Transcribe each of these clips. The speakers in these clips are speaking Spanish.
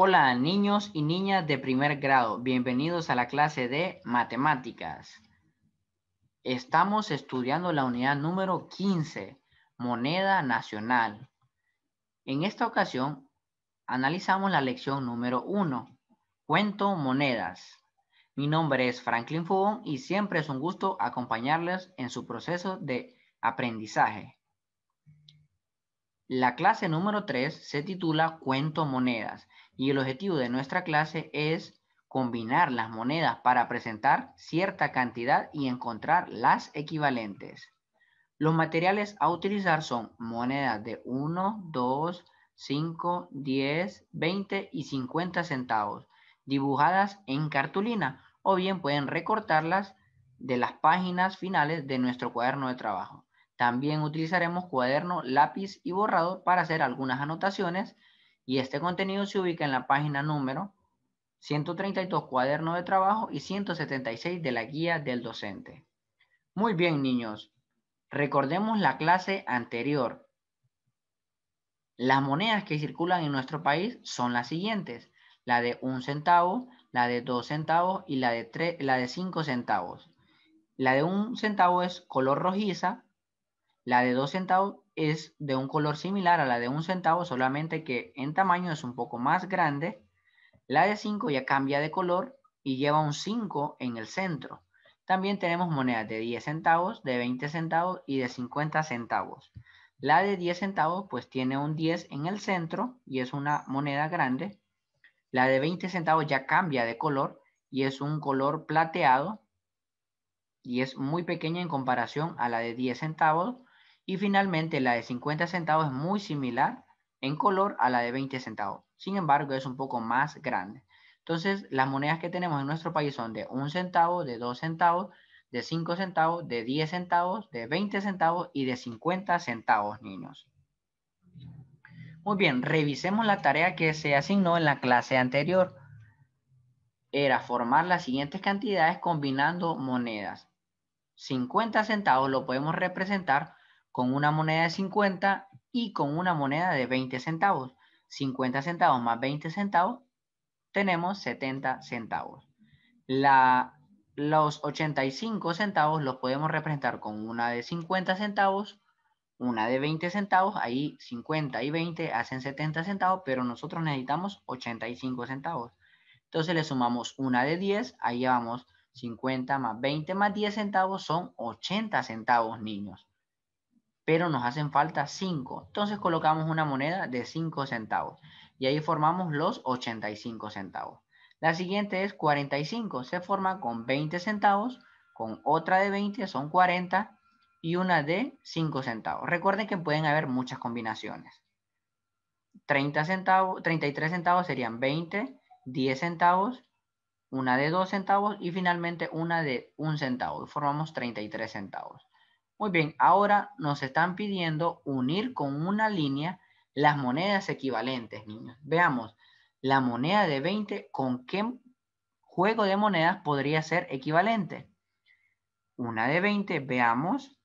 Hola niños y niñas de primer grado, bienvenidos a la clase de matemáticas. Estamos estudiando la unidad número 15, moneda nacional. En esta ocasión, analizamos la lección número 1, cuento monedas. Mi nombre es Franklin Fubón y siempre es un gusto acompañarles en su proceso de aprendizaje. La clase número 3 se titula Cuento Monedas y el objetivo de nuestra clase es combinar las monedas para presentar cierta cantidad y encontrar las equivalentes. Los materiales a utilizar son monedas de 1, 2, 5, 10, 20 y 50 centavos, dibujadas en cartulina o bien pueden recortarlas de las páginas finales de nuestro cuaderno de trabajo. También utilizaremos cuaderno, lápiz y borrador para hacer algunas anotaciones y este contenido se ubica en la página número 132 cuaderno de trabajo y 176 de la guía del docente. Muy bien, niños. Recordemos la clase anterior. Las monedas que circulan en nuestro país son las siguientes. La de un centavo, la de dos centavos y la de, la de cinco centavos. La de un centavo es color rojiza, la de 2 centavos es de un color similar a la de 1 centavo, solamente que en tamaño es un poco más grande. La de 5 ya cambia de color y lleva un 5 en el centro. También tenemos monedas de 10 centavos, de 20 centavos y de 50 centavos. La de 10 centavos pues tiene un 10 en el centro y es una moneda grande. La de 20 centavos ya cambia de color y es un color plateado y es muy pequeña en comparación a la de 10 centavos y finalmente la de 50 centavos es muy similar en color a la de 20 centavos. Sin embargo, es un poco más grande. Entonces, las monedas que tenemos en nuestro país son de 1 centavo, de 2 centavos, de 5 centavos, de 10 centavos, de 20 centavos y de 50 centavos, niños. Muy bien, revisemos la tarea que se asignó en la clase anterior. Era formar las siguientes cantidades combinando monedas. 50 centavos lo podemos representar con una moneda de 50 y con una moneda de 20 centavos. 50 centavos más 20 centavos, tenemos 70 centavos. La, los 85 centavos los podemos representar con una de 50 centavos, una de 20 centavos, ahí 50 y 20 hacen 70 centavos, pero nosotros necesitamos 85 centavos. Entonces le sumamos una de 10, ahí llevamos 50 más 20 más 10 centavos son 80 centavos, niños pero nos hacen falta 5. Entonces colocamos una moneda de 5 centavos y ahí formamos los 85 centavos. La siguiente es 45, se forma con 20 centavos, con otra de 20 son 40 y una de 5 centavos. Recuerden que pueden haber muchas combinaciones. 30 centavos, 33 centavos serían 20, 10 centavos, una de 2 centavos y finalmente una de 1 centavo. Formamos 33 centavos. Muy bien, ahora nos están pidiendo unir con una línea las monedas equivalentes, niños. Veamos, la moneda de 20, ¿con qué juego de monedas podría ser equivalente? Una de 20, veamos.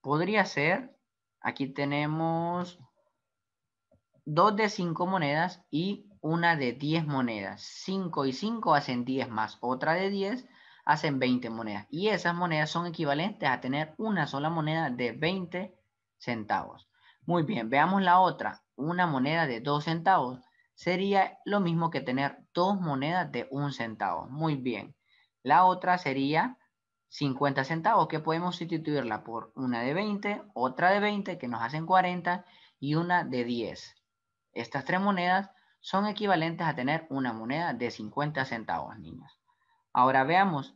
Podría ser, aquí tenemos dos de 5 monedas y una de 10 monedas. 5 y 5 hacen 10 más otra de 10 hacen 20 monedas. Y esas monedas son equivalentes a tener una sola moneda de 20 centavos. Muy bien, veamos la otra. Una moneda de 2 centavos sería lo mismo que tener dos monedas de 1 centavo. Muy bien. La otra sería 50 centavos, que podemos sustituirla por una de 20, otra de 20, que nos hacen 40, y una de 10. Estas tres monedas son equivalentes a tener una moneda de 50 centavos, niños. Ahora veamos,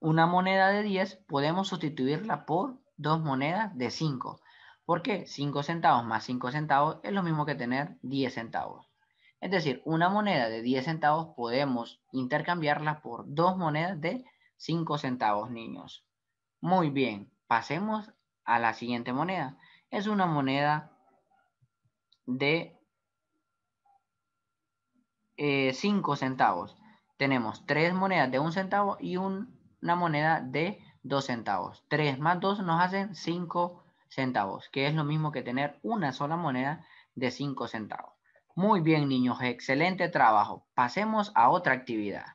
una moneda de 10 podemos sustituirla por dos monedas de 5. ¿Por qué? 5 centavos más 5 centavos es lo mismo que tener 10 centavos. Es decir, una moneda de 10 centavos podemos intercambiarla por dos monedas de 5 centavos, niños. Muy bien, pasemos a la siguiente moneda. Es una moneda de 5 eh, centavos tenemos tres monedas de un centavo y una moneda de dos centavos. Tres más dos nos hacen cinco centavos, que es lo mismo que tener una sola moneda de cinco centavos. Muy bien, niños, excelente trabajo. Pasemos a otra actividad.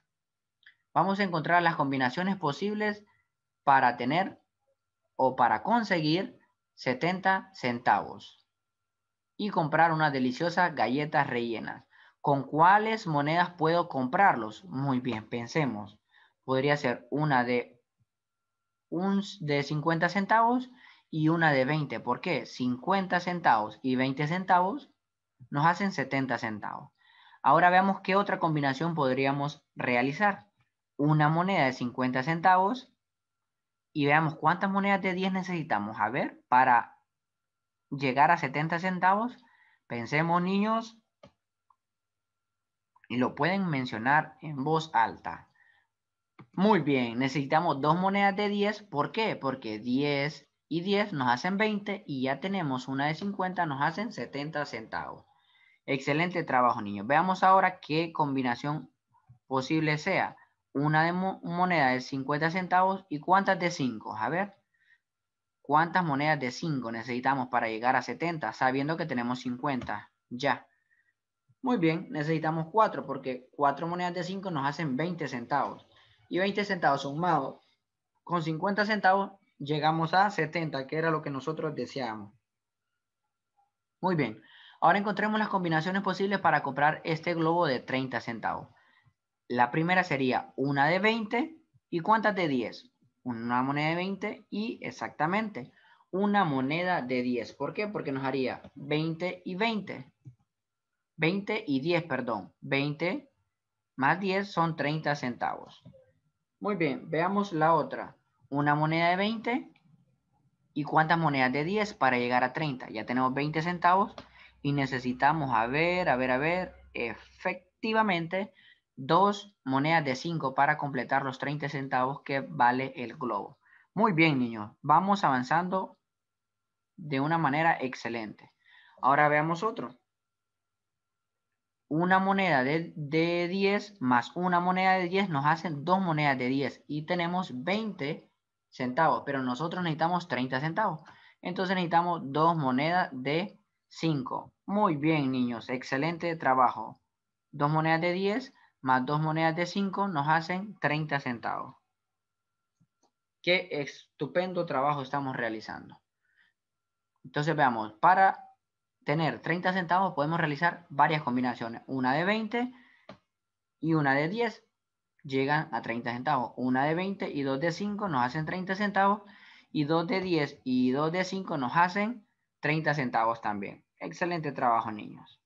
Vamos a encontrar las combinaciones posibles para tener o para conseguir 70 centavos y comprar unas deliciosas galletas rellenas. ¿Con cuáles monedas puedo comprarlos? Muy bien, pensemos. Podría ser una de, un, de 50 centavos y una de 20. ¿Por qué? 50 centavos y 20 centavos nos hacen 70 centavos. Ahora veamos qué otra combinación podríamos realizar. Una moneda de 50 centavos y veamos cuántas monedas de 10 necesitamos. A ver, para llegar a 70 centavos, pensemos niños, y lo pueden mencionar en voz alta. Muy bien, necesitamos dos monedas de 10. ¿Por qué? Porque 10 y 10 nos hacen 20 y ya tenemos una de 50, nos hacen 70 centavos. Excelente trabajo, niños. Veamos ahora qué combinación posible sea. Una de moneda de 50 centavos y cuántas de 5. A ver, ¿cuántas monedas de 5 necesitamos para llegar a 70? Sabiendo que tenemos 50. Ya. Muy bien, necesitamos 4 porque 4 monedas de 5 nos hacen 20 centavos. Y 20 centavos sumados con 50 centavos llegamos a 70, que era lo que nosotros deseábamos. Muy bien, ahora encontremos las combinaciones posibles para comprar este globo de 30 centavos. La primera sería una de 20 y cuántas de 10. Una moneda de 20 y exactamente una moneda de 10. ¿Por qué? Porque nos haría 20 y 20. 20 y 10, perdón. 20 más 10 son 30 centavos. Muy bien, veamos la otra. Una moneda de 20 y cuántas monedas de 10 para llegar a 30. Ya tenemos 20 centavos y necesitamos, a ver, a ver, a ver, efectivamente, dos monedas de 5 para completar los 30 centavos que vale el globo. Muy bien, niños, vamos avanzando de una manera excelente. Ahora veamos otro una moneda de, 10 más una moneda de 10 nos hacen dos monedas de 10 y tenemos 20 centavos, pero nosotros necesitamos 30 centavos. Entonces necesitamos dos monedas de 5. Muy bien, niños, excelente trabajo. Dos monedas de 10 más dos monedas de 5 nos hacen 30 centavos. Qué estupendo trabajo estamos realizando. Entonces veamos, para tener 30 centavos podemos realizar varias combinaciones. Una de 20 y una de 10 llegan a 30 centavos. Una de 20 y dos de 5 nos hacen 30 centavos. Y dos de 10 y dos de 5 nos hacen 30 centavos también. Excelente trabajo, niños.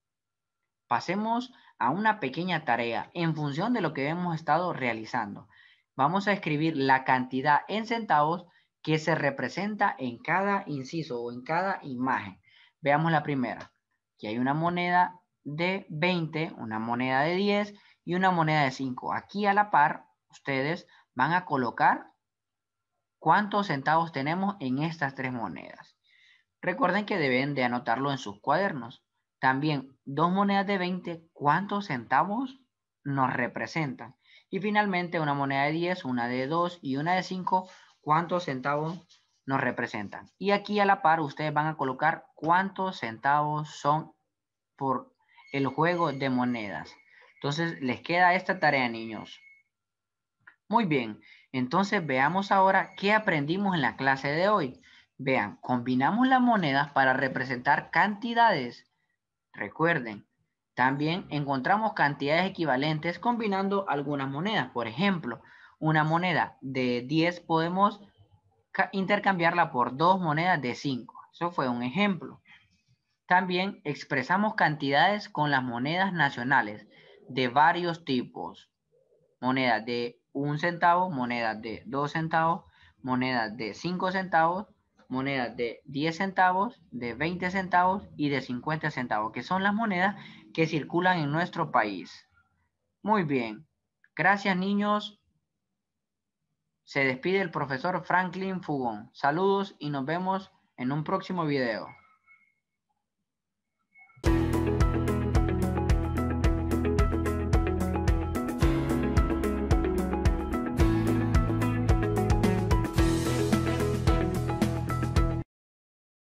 Pasemos a una pequeña tarea en función de lo que hemos estado realizando. Vamos a escribir la cantidad en centavos que se representa en cada inciso o en cada imagen. Veamos la primera. Aquí hay una moneda de 20, una moneda de 10 y una moneda de 5. Aquí a la par, ustedes van a colocar cuántos centavos tenemos en estas tres monedas. Recuerden que deben de anotarlo en sus cuadernos. También, dos monedas de 20, ¿cuántos centavos nos representan? Y finalmente, una moneda de 10, una de 2 y una de 5, ¿cuántos centavos nos representan. Y aquí a la par ustedes van a colocar cuántos centavos son por el juego de monedas. Entonces les queda esta tarea, niños. Muy bien, entonces veamos ahora qué aprendimos en la clase de hoy. Vean, combinamos las monedas para representar cantidades. Recuerden, también encontramos cantidades equivalentes combinando algunas monedas. Por ejemplo, una moneda de 10 podemos intercambiarla por dos monedas de 5. Eso fue un ejemplo. También expresamos cantidades con las monedas nacionales de varios tipos. Monedas de un centavo, monedas de dos centavos, monedas de cinco centavos, monedas de 10 centavos, de 20 centavos y de 50 centavos, que son las monedas que circulan en nuestro país. Muy bien. Gracias niños. Se despide el profesor Franklin Fugón. Saludos y nos vemos en un próximo video.